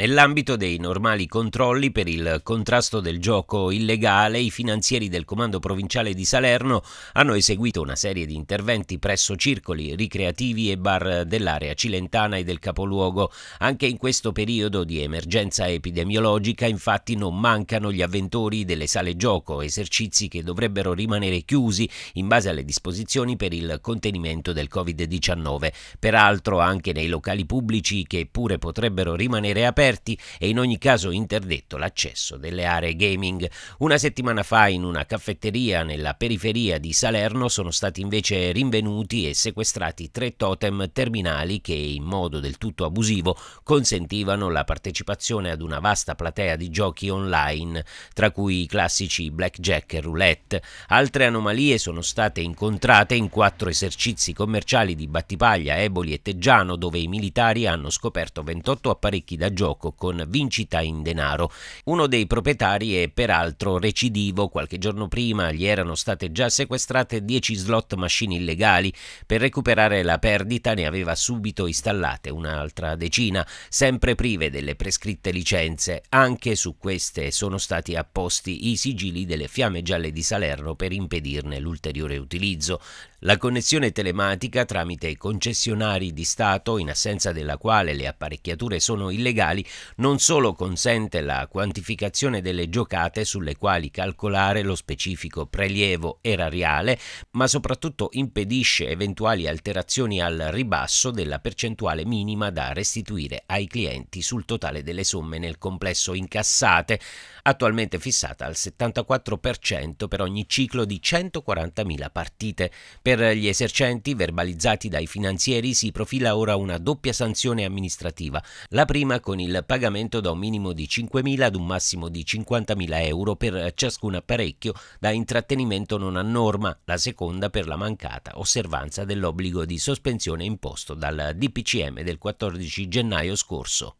Nell'ambito dei normali controlli per il contrasto del gioco illegale, i finanzieri del Comando Provinciale di Salerno hanno eseguito una serie di interventi presso circoli ricreativi e bar dell'area cilentana e del capoluogo. Anche in questo periodo di emergenza epidemiologica, infatti, non mancano gli avventori delle sale gioco, esercizi che dovrebbero rimanere chiusi in base alle disposizioni per il contenimento del Covid-19. Peraltro, anche nei locali pubblici, che pure potrebbero rimanere aperti, aperti e in ogni caso interdetto l'accesso delle aree gaming. Una settimana fa in una caffetteria nella periferia di Salerno sono stati invece rinvenuti e sequestrati tre totem terminali che in modo del tutto abusivo consentivano la partecipazione ad una vasta platea di giochi online, tra cui i classici blackjack e roulette. Altre anomalie sono state incontrate in quattro esercizi commerciali di Battipaglia, Eboli e Teggiano dove i militari hanno scoperto 28 apparecchi da gioco gioco con vincita in denaro. Uno dei proprietari è peraltro recidivo, qualche giorno prima gli erano state già sequestrate 10 slot machine illegali, per recuperare la perdita ne aveva subito installate un'altra decina, sempre prive delle prescritte licenze. Anche su queste sono stati apposti i sigilli delle fiamme gialle di Salerno per impedirne l'ulteriore utilizzo. La connessione telematica tramite concessionari di Stato, in assenza della quale le apparecchiature sono illegali, non solo consente la quantificazione delle giocate sulle quali calcolare lo specifico prelievo erariale, ma soprattutto impedisce eventuali alterazioni al ribasso della percentuale minima da restituire ai clienti sul totale delle somme nel complesso incassate, attualmente fissata al 74% per ogni ciclo di 140.000 partite. Per gli esercenti verbalizzati dai finanzieri si profila ora una doppia sanzione amministrativa, la prima con il il pagamento da un minimo di 5.000 ad un massimo di 50.000 euro per ciascun apparecchio da intrattenimento non a norma, la seconda per la mancata osservanza dell'obbligo di sospensione imposto dal DPCM del 14 gennaio scorso.